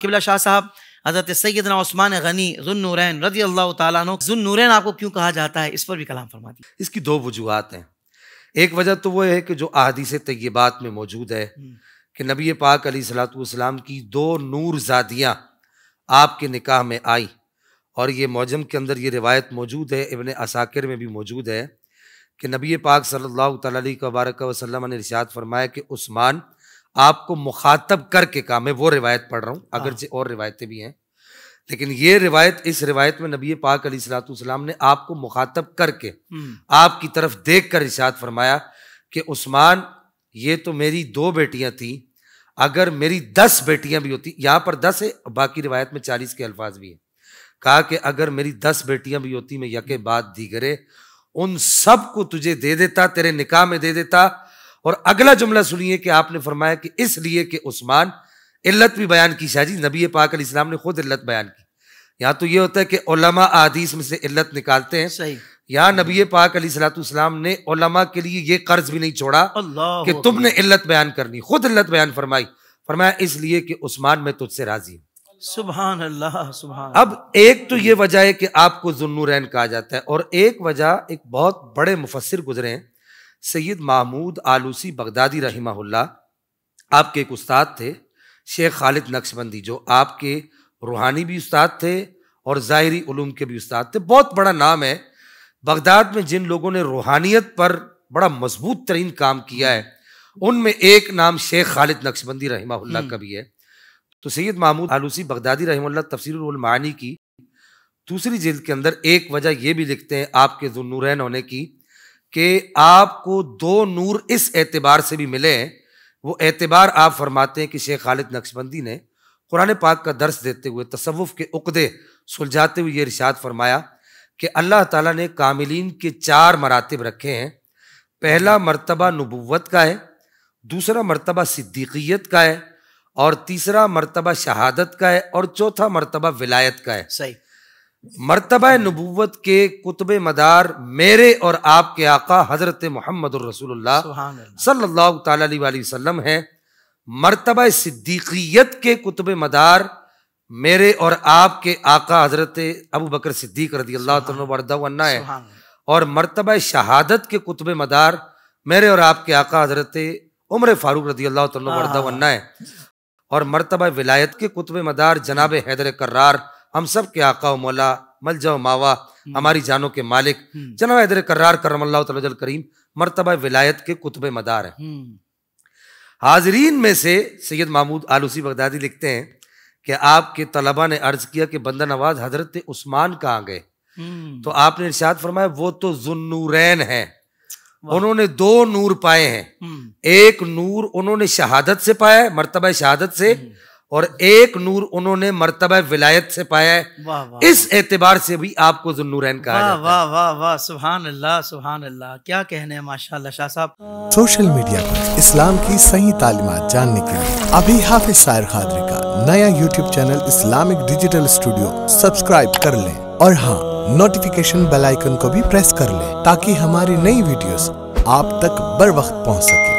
किबला शाह साहब हज़रत सैदना उस्मान गनी जुनूरैन रजी अल्लाह तुनूरैन आपको क्यों कहा जाता है इस पर भी कलाम फरमा दी इसकी दो वजूहत हैं एक वजह तो वह है कि जो अहदीस तय्यबात में मौजूद है हम्म। कि नबी पाक सलाम की दो नूर ज़ादियाँ आपके निकाह में आई और ये मौजम के अंदर ये रिवायत मौजूद है इबन असाकिर में भी मौजूद है कि नबी पाक सल्ला तबारक वसलम ने रिशात फरमाया कि उस्मान आपको मुखातब करके कहा मैं वो रिवायत पढ़ रहा हूँ हाँ। अगर हाँ। और रिवायतें भी हैं लेकिन ये रिवायत इस रिवायत में नबी पाक अली सलाम ने आपको मुखातब करके हम्म। आपकी तरफ देख कर इशाद फरमाया कि उस्मान ये तो मेरी दो बेटियां थी अगर मेरी दस बेटियां भी होती यहाँ पर दस है बाकी रिवायत में चालीस के अल्फाज भी हैं कहा कि अगर मेरी दस बेटियां भी होती मैं यके बाद दीगरे उन सब को तुझे दे देता तेरे निकाह में दे देता और अगला जुमला सुनिए कि आपने फरमाया कि इसलिए कि उस्मान इल्लत भी बयान की शाहजी नबी पाक इस्लाम ने खुद इल्लत बयान की यहाँ तो ये होता है कि ओलमा आदीस में से इल्लत निकालते हैं सही यहाँ नबी पाक सलाम ने ओलमा के लिए ये कर्ज भी नहीं छोड़ा कि तुमने इल्लत बयान करनी खुद इल्लत बयान फरमाई फरमाया इसलिए कि उस्मान में तुझसे राजी सुबह अल्लाह सुबह अब एक तो ये वजह है कि आपको रैन कहा जाता है और एक वजह एक बहुत बड़े मुफसर गुजरे हैं सैयद महमूद आलूसी बगदादी रहीमल्ला आपके एक उस्ताद थे शेख खालिद नक्शबंदी जो आपके रूहानी भी उस्ताद थे और ज़ाहरी ओलूम के भी उस्ताद थे बहुत बड़ा नाम है बगदाद में जिन लोगों ने रूहानियत पर बड़ा मजबूत तरीन काम किया है उनमें एक नाम शेख खालिद नक्शबंदी रहीमल्ला हम्म। का भी है तो सैयद महमूद आलूसी बगदादी रहीमल्ला तफसरमानी की दूसरी जिल्द के अंदर एक वजह यह भी लिखते हैं आपके जुनूरैन होने की कि आपको दो नूर इस एतबार से भी मिले वो एतबार आप फरमाते हैं कि शेख खालिद नक्शबंदी ने कुरान पाक का दर्स देते हुए तसवुफ़ के उकदे सुलझाते हुए ये रिशात फरमाया कि अल्लाह ताला ने कामिलीन के चार मरातब रखे हैं पहला मरतबा नबूवत का है दूसरा मरतबा सिद्दीकियत का है और तीसरा मरतबा शहादत का है और चौथा मरतबा विलायत का है सही मरतबा नबूवत के कुतब मदार मेरे और आपके आका हज़रत मोहम्मद सल्लाम है मरतबा सिद्दीकीत के कुतब मदार मेरे और आपके आका हज़रत अबू बकर सिद्दीक रदी अल्लाह तरदा है और मरतब शहादत के कुतब मदार मेरे और आपके आका हज़रत उम्र फारूक रदी अल्लाह तरदा है और मरतबा विलायत के कुतब मदार जनाब हैदर करार हम सब के आका व मौला मल जाओ मावा हम्म। हमारी जानों के मालिक हम्म। जनाब हैदर करार करम अल्लाह करीम मरतबा विलायत के कुतब मदार हैं हम्म। हाजरीन में से सैयद महमूद आलूसी बगदादी लिखते हैं कि आपके तलबा ने अर्ज किया कि बंदा नवाज हजरत उस्मान कहाँ गए तो आपने इर्शाद फरमाया वो तो जुन्नूरैन है उन्होंने दो नूर पाए हैं एक नूर उन्होंने शहादत से पाया मरतबा शहादत से और एक नूर उन्होंने मरतबा विलायत से पाया है वाह वाह इस एतबार से भी आपको जुन्नूरैन कहा वाह वाह वाह वाह सुबहान अल्लाह सुबहान अल्लाह क्या कहने माशा शाह साहब सोशल मीडिया पर इस्लाम की सही तालीमत जानने के लिए अभी हाफिज शायर खादरी का नया YouTube channel Islamic digital studio subscribe कर ले और हाँ नोटिफिकेशन बेल आइकन को भी प्रेस कर ले ताकि हमारी नई वीडियोस आप तक बर वक्त पहुँच सके